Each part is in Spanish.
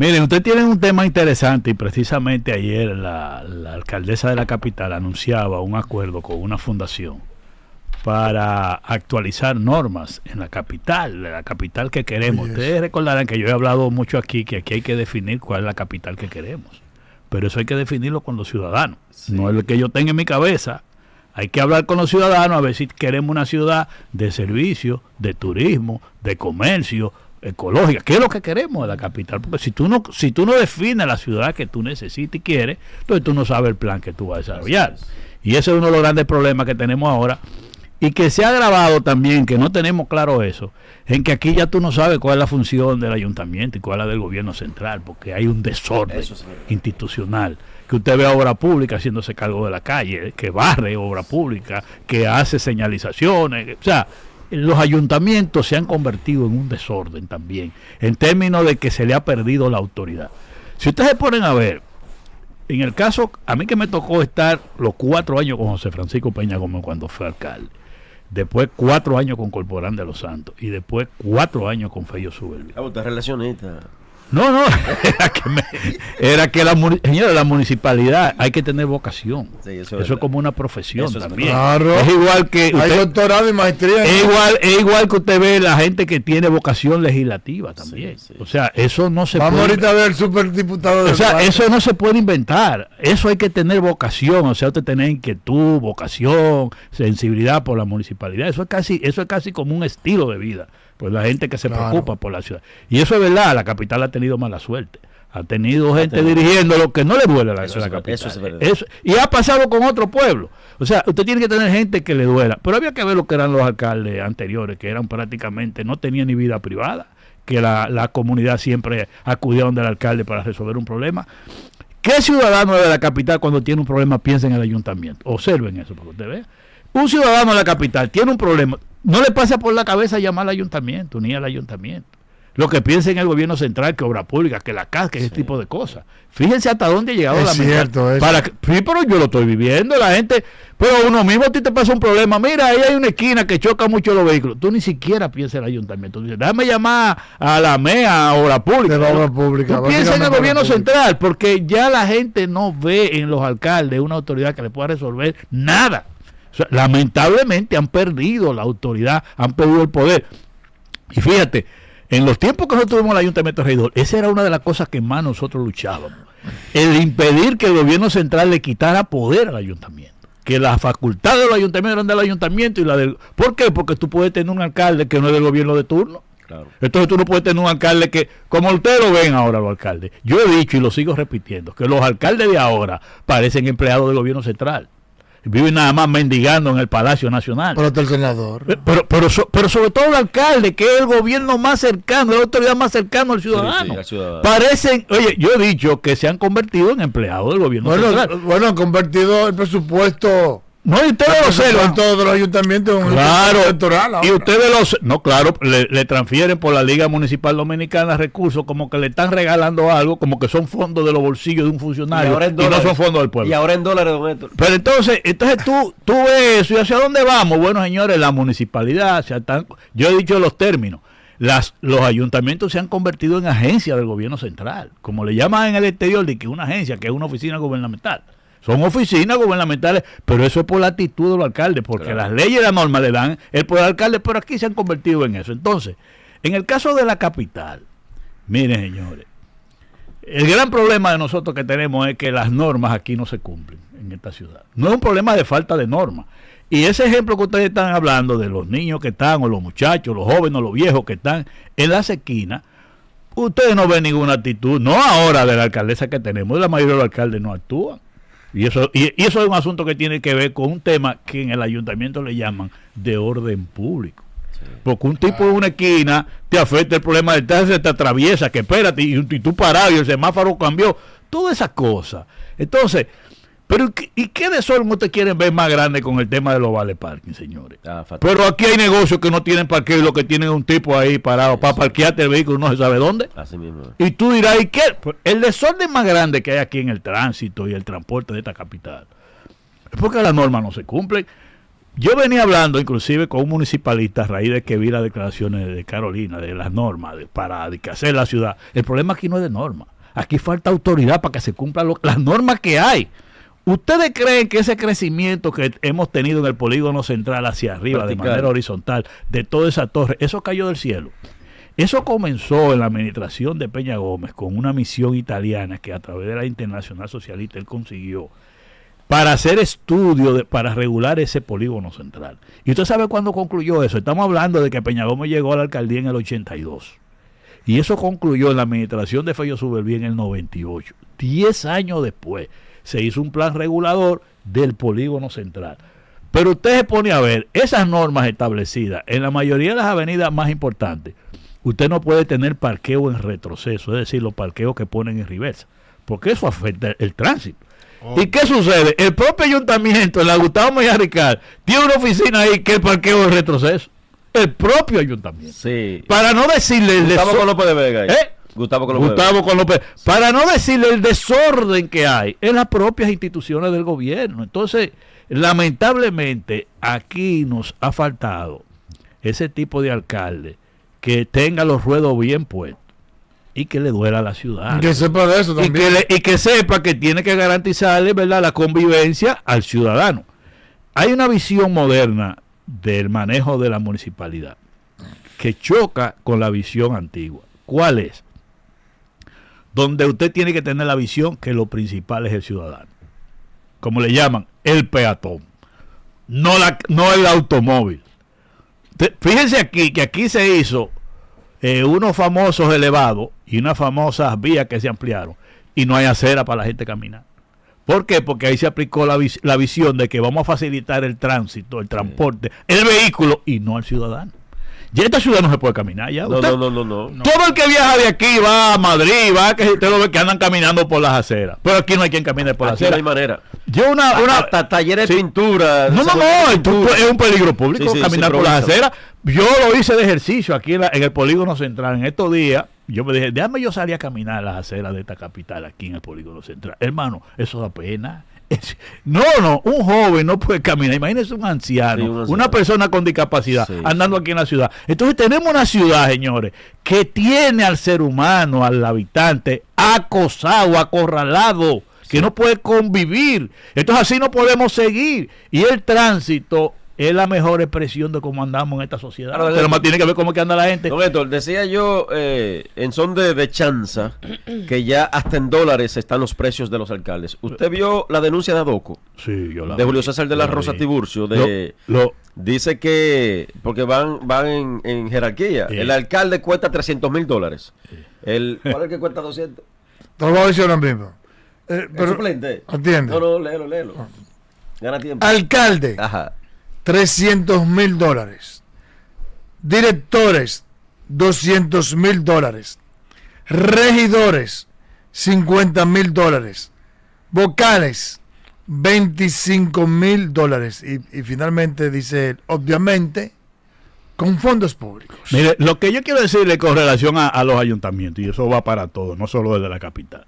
Miren, usted tiene un tema interesante y precisamente ayer la, alcaldesa de la capital anunciaba un acuerdo con una fundación para actualizar normas en la capital, la capital que queremos. Ustedes recordarán que yo he hablado mucho aquí que aquí hay que definir cuál es la capital que queremos, pero eso hay que definirlo con los ciudadanos, no es lo que yo tenga en mi cabeza. Hay que hablar con los ciudadanos a ver si queremos una ciudad de servicio, de turismo, de comercio, ecológica, que es lo que queremos de la capital, porque si tú no, si tú no defines la ciudad que tú necesitas y quieres, entonces pues tú no sabes el plan que tú vas a desarrollar. Y ese es uno de los grandes problemas que tenemos ahora y que se ha agravado también, que no tenemos claro eso, en que aquí ya tú no sabes cuál es la función del ayuntamiento y cuál es la del gobierno central, porque hay un desorden institucional. Que usted ve obra pública haciéndose cargo de la calle, que barre obra pública, que hace señalizaciones, o sea, los ayuntamientos se han convertido en un desorden también, en términos de que se le ha perdido la autoridad. Si ustedes se ponen a ver, en el caso, a mí que me tocó estar los cuatro años con José Francisco Peña Gómez cuando fue alcalde, después cuatro años con Corporán de los Santos y después cuatro años con Fello Suberbi. Ah, usted no, no, era que, la, señora, la municipalidad hay que tener vocación. eso, es, como una profesión también. claro. es igual que. hay doctorado y maestría. Es igual, es igual que usted ve la gente que tiene vocación legislativa también. O sea, eso no se Vamos ahorita a ver el superdiputado. O sea, eso no se puede inventar. Eso hay que tener vocación. O sea, usted tener inquietud, vocación, sensibilidad por la municipalidad. Eso es casi, eso es casi como un estilo de vida pues la gente que se preocupa por la ciudad. Y eso es verdad, la capital ha tenido mala suerte. Ha tenido gente dirigiendo lo que no le duele a la, capital. Eso es verdad. y ha pasado con otro pueblo. O sea, usted tiene que tener gente que le duela. Pero había que ver lo que eran los alcaldes anteriores, que eran prácticamente, no tenían ni vida privada, que la, la comunidad siempre acudía donde el alcalde para resolver un problema. ¿Qué ciudadano de la capital cuando tiene un problema piensa en el ayuntamiento? Observen eso para usted vea. Un ciudadano de la capital tiene un problema, no le pasa por la cabeza llamar al ayuntamiento, ni al ayuntamiento. Lo que piensa en el gobierno central, que obra pública, que la CAS, que ese tipo de cosas. Fíjense hasta dónde ha llegado la cierto, es para Sí, pero yo lo estoy viviendo, la gente. Pero uno mismo a ti te pasa un problema. Mira, ahí hay una esquina que choca mucho los vehículos. Tú ni siquiera piensas en el ayuntamiento. dices, llamar a la MEA, a obra pública. pública. en el gobierno central, porque ya la gente no ve en los alcaldes una autoridad que le pueda resolver nada lamentablemente han perdido la autoridad, han perdido el poder. Y fíjate, en los tiempos que nosotros tuvimos el Ayuntamiento de Regidor, esa era una de las cosas que más nosotros luchábamos. El impedir que el gobierno central le quitara poder al ayuntamiento. Que las facultades del ayuntamiento eran del ayuntamiento y la del. ¿Por qué? Porque tú puedes tener un alcalde que no es del gobierno de turno. Entonces tú no puedes tener un alcalde que, como ustedes lo ven ahora los alcaldes, yo he dicho y lo sigo repitiendo, que los alcaldes de ahora parecen empleados del gobierno central vive nada más mendigando en el Palacio Nacional. Pero el senador. Pero, pero, sobre todo el alcalde, que es el gobierno más cercano, la autoridad más cercana al ciudadano. Parecen, oye, yo he dicho que se han convertido en empleados del gobierno bueno, Bueno, han convertido el presupuesto no, y ustedes lo Todos los ayuntamientos. Claro. Electoral y ustedes los. No, claro, le, transfieren por la Liga Municipal Dominicana recursos como que le están regalando algo, como que son fondos de los bolsillos de un funcionario. Y, no son fondos del pueblo. Y ahora en dólares, Pero entonces, entonces tú, tú ves eso. ¿Y hacia dónde vamos? Bueno, señores, la municipalidad. Se yo he dicho los términos. Las, los ayuntamientos se han convertido en agencias del gobierno central, como le llaman en el exterior, de que una agencia, que es una oficina gubernamental. Son oficinas gubernamentales, pero eso es por la actitud del alcalde, porque las leyes y las normas le dan el poder alcalde, pero aquí se han convertido en eso. Entonces, en el caso de la capital, miren señores, el gran problema de nosotros que tenemos es que las normas aquí no se cumplen en esta ciudad. No es un problema de falta de normas. Y ese ejemplo que ustedes están hablando de los niños que están, o los muchachos, los jóvenes, o los viejos que están en las esquinas, ustedes no ven ninguna actitud, no ahora de la alcaldesa que tenemos, la mayoría de los alcaldes no actúan. Y eso, y, eso es un asunto que tiene que ver con un tema que en el ayuntamiento le llaman de orden público. Porque un tipo de una esquina te afecta el problema del tránsito, te atraviesa, que espérate, y, y tú parado y el semáforo cambió. Todas esas cosas. Entonces, pero ¿y qué desorden ustedes quieren ver más grande con el tema de los vale parking, señores? Ah, Pero aquí hay negocios que no tienen parqueo y lo que tienen es un tipo ahí parado para parquearte el vehículo no se sabe dónde. Y tú dirás, ¿y qué? El desorden más grande que hay aquí en el tránsito y el transporte de esta capital es porque las normas no se cumplen. Yo venía hablando inclusive con un municipalista a raíz de que vi las declaraciones de Carolina de las normas de, para de hacer la ciudad. El problema aquí no es de norma. Aquí falta autoridad para que se cumplan las normas que hay. ¿Ustedes creen que ese crecimiento que hemos tenido en el polígono central hacia arriba, de manera horizontal, de toda esa torre, eso cayó del cielo? Eso comenzó en la administración de Peña Gómez con una misión italiana que a través de la Internacional Socialista él consiguió para hacer estudios, para regular ese polígono central. ¿Y usted sabe cuándo concluyó eso? Estamos hablando de que Peña Gómez llegó a la alcaldía en el 82. Y eso concluyó en la administración de Fello en el 98, Diez años después se hizo un plan regulador del polígono central. Pero usted se pone a ver esas normas establecidas en la mayoría de las avenidas más importantes. Usted no puede tener parqueo en retroceso, es decir, los parqueos que ponen en reversa, porque eso afecta el tránsito. Oh. ¿Y qué sucede? El propio ayuntamiento, el Gustavo Mejía Ricard, tiene una oficina ahí que es parqueo en retroceso. El propio ayuntamiento. Sí. Para no decirle... Estamos con López de Vega. ¿Eh? Gustavo Colombo Para no decirle el desorden que hay en las propias instituciones del gobierno. Entonces, lamentablemente, aquí nos ha faltado ese tipo de alcalde que tenga los ruedos bien puestos y que le duela a la ciudad. que sepa de eso también. Y que, sepa que tiene que garantizarle ¿verdad? la convivencia al ciudadano. Hay una visión moderna del manejo de la municipalidad que choca con la visión antigua. ¿Cuál es? donde usted tiene que tener la visión que lo principal es el ciudadano. Como le llaman, el peatón, no, la, no el automóvil. Fíjense aquí que aquí se hizo eh, unos famosos elevados y unas famosas vías que se ampliaron y no hay acera para la gente caminar. ¿Por qué? Porque ahí se aplicó la, la visión de que vamos a facilitar el tránsito, el transporte, el vehículo y no al ciudadano. Ya esta ciudad no se puede caminar ya. No, no, no, no, Todo el que viaja de aquí va a Madrid, va que usted lo ve que andan caminando por las aceras. Pero aquí no hay quien camine por las aceras. manera. Yo una, taller hasta, talleres de pintura. No, no, no, es un peligro público caminar por las aceras. Yo lo hice de ejercicio aquí en, el polígono central en estos días. Yo me dije, déjame yo salir a caminar las aceras de esta capital aquí en el polígono central. Hermano, eso da pena. No, no, un joven no puede caminar. imagínese un anciano, una, persona con discapacidad andando aquí en la ciudad. Entonces tenemos una ciudad, señores, que tiene al ser humano, al habitante, acosado, acorralado, que no puede convivir. Entonces así no podemos seguir. Y el tránsito es la mejor expresión de cómo andamos en esta sociedad. Pero más tiene que ver cómo que anda la gente. Don Héctor, decía yo eh, en son de, de, chanza que ya hasta en dólares están los precios de los alcaldes. ¿Usted vio la denuncia de Adoco? Sí, yo la De Julio César de la, Rosa Tiburcio. De, dice que, porque van, van en, jerarquía, el alcalde cuesta 300 mil dólares. El, ¿Cuál es el que cuesta 200? Todos lo voy a decir ahora mismo. Eh, pero, No, no, léelo, léelo. Ah. Gana tiempo. Alcalde. Ajá 300 mil dólares. Directores, 200 mil dólares. Regidores, 50 mil dólares. Vocales, 25 mil dólares. Y, finalmente dice, él... obviamente, con fondos públicos. Mire, lo que yo quiero decirle con relación a, los ayuntamientos, y eso va para todos, no solo desde la capital.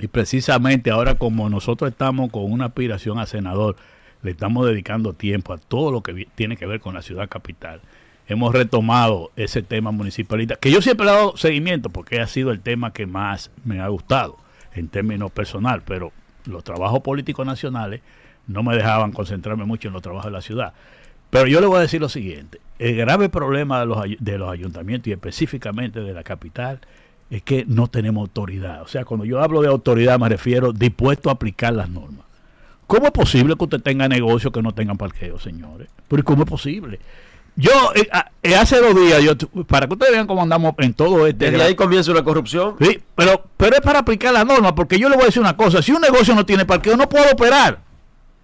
Y precisamente ahora como nosotros estamos con una aspiración a senador, le estamos dedicando tiempo a todo lo que tiene que ver con la ciudad capital. Hemos retomado ese tema municipalista, que yo siempre he dado seguimiento porque ha sido el tema que más me ha gustado en términos personal, pero los trabajos políticos nacionales no me dejaban concentrarme mucho en los trabajos de la ciudad. Pero yo le voy a decir lo siguiente, el grave problema de los, de los ayuntamientos y específicamente de la capital es que no tenemos autoridad. O sea, cuando yo hablo de autoridad me refiero dispuesto a aplicar las normas. ¿Cómo es posible que usted tenga negocios que no tengan parqueo, señores? Pero ¿cómo es posible? Yo, eh, ah, eh, hace dos días, para que ustedes vean cómo andamos en todo este. Desde ahí comienza la corrupción. Sí, pero, pero es para aplicar la norma, porque yo le voy a decir una cosa: si un negocio no tiene parqueo, no puedo operar.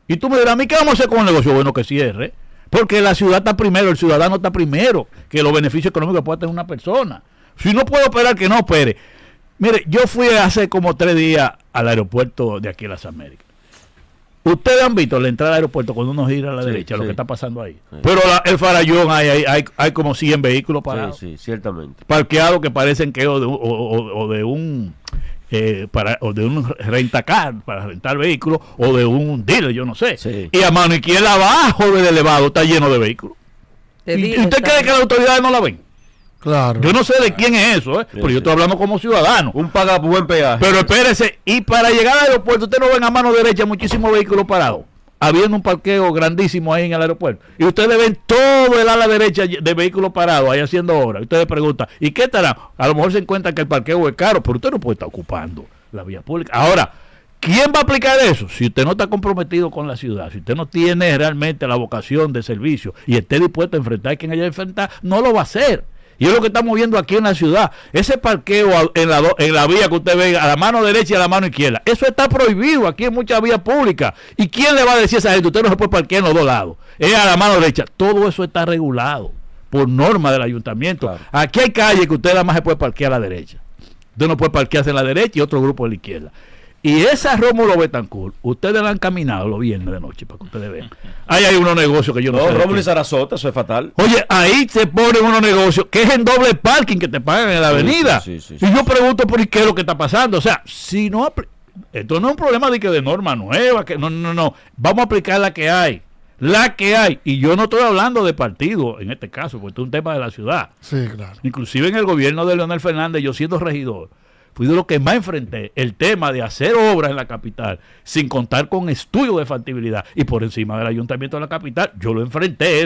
Y tú me dirás, ¿a mí qué vamos a hacer con un negocio? Bueno, que cierre. Porque la ciudad está primero, el ciudadano está primero que los beneficios económicos puedan pueda tener una persona. Si no puedo operar, que no opere. Mire, yo fui hace como tres días al aeropuerto de aquí de las Américas. Ustedes han visto la entrada al aeropuerto cuando uno gira a la derecha, lo que está pasando ahí. Pero el farallón, hay, hay, hay, hay, como 100 vehículos parados. Parqueados que parecen que o de, o, de un. Eh, para, de un rentacar, para rentar vehículos, o de un dealer, yo no sé. Y a mano izquierda abajo del elevado está lleno de vehículos. usted cree que las autoridades no la ven? Yo no sé de quién es eso, ¿eh? pero yo estoy hablando como ciudadano. Un paga buen peaje. Pero espérese, y para llegar al aeropuerto, Ustedes no ven a mano derecha muchísimos vehículos parados. Habiendo un parqueo grandísimo ahí en el aeropuerto. Y ustedes ven todo el ala derecha de vehículos parados ahí haciendo obra. Ustedes preguntan, ¿y qué estará? A lo mejor se encuentra que el parqueo es caro, pero usted no puede estar ocupando la vía pública. Ahora, ¿Quién va a aplicar eso? Si usted no está comprometido con la ciudad, si usted no tiene realmente la vocación de servicio y esté dispuesto a enfrentar a quien haya enfrentar, no lo va a hacer. Y es lo que estamos viendo aquí en la ciudad. Ese parqueo en la, en la vía que usted ve a la mano derecha y a la mano izquierda. Eso está prohibido aquí en muchas vías públicas. ¿Y quién le va a decir a esa gente? Usted no se puede parquear en los dos lados. Es a la mano derecha. Todo eso está regulado por norma del ayuntamiento. Aquí hay calles que usted nada más se puede parquear a la derecha. Usted no puede parquearse en la derecha y otro grupo en la izquierda. Y esa Rómulo Betancourt, ustedes la han caminado los viernes de noche para que ustedes vean. Ahí hay unos negocios que yo no, no Rómulo y Sarasota, eso es fatal. Oye, ahí se ponen unos negocios que es en doble parking que te pagan en la avenida. y yo pregunto por qué es lo que está pasando. O sea, si no. Esto no es un problema de que de norma nueva, que no, no, no. Vamos a aplicar la que hay la que hay, y yo no estoy hablando de partido en este caso, porque es un tema de la ciudad. Sí, claro. Inclusive en el gobierno de Leonel Fernández, yo siendo regidor, fui de lo que más enfrenté el tema de hacer obras en la capital sin contar con estudio de factibilidad. Y por encima del ayuntamiento de la capital, yo lo enfrenté.